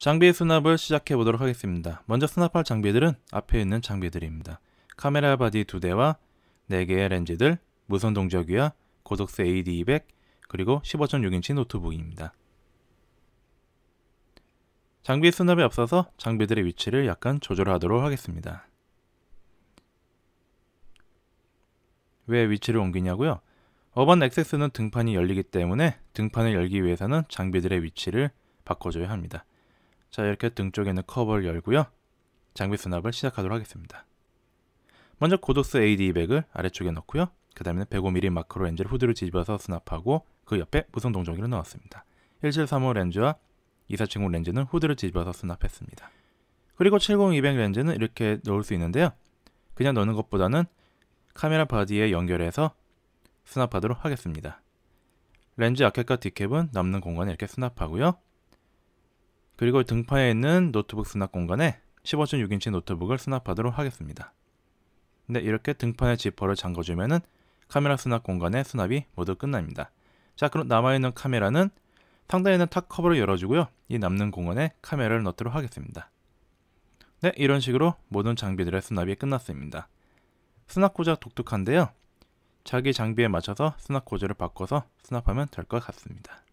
장비 수납을 시작해 보도록 하겠습니다. 먼저 수납할 장비들은 앞에 있는 장비들입니다. 카메라 바디 2대와 4개의 렌즈들, 무선 동적이와 고독스 AD200, 그리고 15.6인치 노트북입니다. 장비 수납에 앞서서 장비들의 위치를 약간 조절하도록 하겠습니다. 왜 위치를 옮기냐고요? 어반 액세스는 등판이 열리기 때문에 등판을 열기 위해서는 장비들의 위치를 바꿔줘야 합니다. 자 이렇게 등 쪽에 있는 커버를 열고요. 장비 수납을 시작하도록 하겠습니다. 먼저 고도스 AD200을 아래쪽에 넣고요. 그 다음에는 105mm 마크로 렌즈를 후드를 뒤집어서 수납하고 그 옆에 무선 동종기를 넣었습니다. 1735 렌즈와 2470 렌즈는 후드를 뒤집어서 수납했습니다. 그리고 70200 렌즈는 이렇게 넣을 수 있는데요. 그냥 넣는 것보다는 카메라 바디에 연결해서 수납하도록 하겠습니다. 렌즈 아켓과 디캡은 남는 공간에 이렇게 수납하고요. 그리고 등판에 있는 노트북 수납 공간에 15.6인치 노트북을 수납하도록 하겠습니다. 네, 이렇게 등판에 지퍼를 잠궈주면 카메라 수납 공간의 수납이 모두 끝납니다. 자, 그럼 남아있는 카메라는 상단에 있는 탑 커버를 열어주고요. 이 남는 공간에 카메라를 넣도록 하겠습니다. 네, 이런 식으로 모든 장비들의 수납이 끝났습니다. 수납 고자 독특한데요. 자기 장비에 맞춰서 수납 고자를 바꿔서 수납하면 될 것 같습니다.